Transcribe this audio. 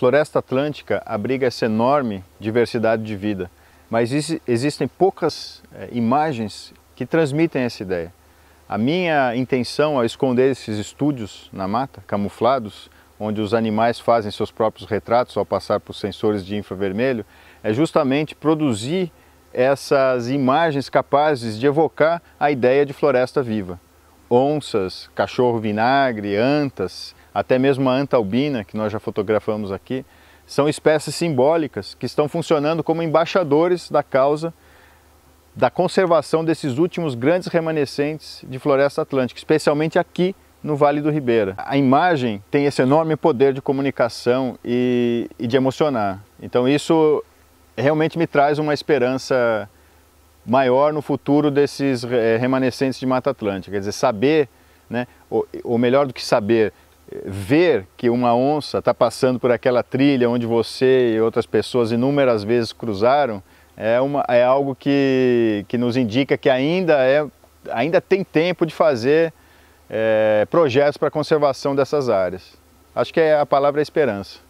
Floresta Atlântica abriga essa enorme diversidade de vida, mas existem poucas é, imagens que transmitem essa ideia. A minha intenção ao esconder esses estúdios na mata, camuflados, onde os animais fazem seus próprios retratos ao passar por sensores de infravermelho, é justamente produzir essas imagens capazes de evocar a ideia de floresta viva. Onças, cachorro-vinagre, antas, até mesmo a anta albina, que nós já fotografamos aqui, são espécies simbólicas que estão funcionando como embaixadores da causa da conservação desses últimos grandes remanescentes de floresta atlântica, especialmente aqui no Vale do Ribeira. A imagem tem esse enorme poder de comunicação e, e de emocionar. Então isso realmente me traz uma esperança maior no futuro desses eh, remanescentes de Mata Atlântica. Quer dizer, saber, né, ou, ou melhor do que saber, ver que uma onça está passando por aquela trilha onde você e outras pessoas inúmeras vezes cruzaram é, uma, é algo que, que nos indica que ainda, é, ainda tem tempo de fazer é, projetos para conservação dessas áreas. Acho que é a palavra é esperança.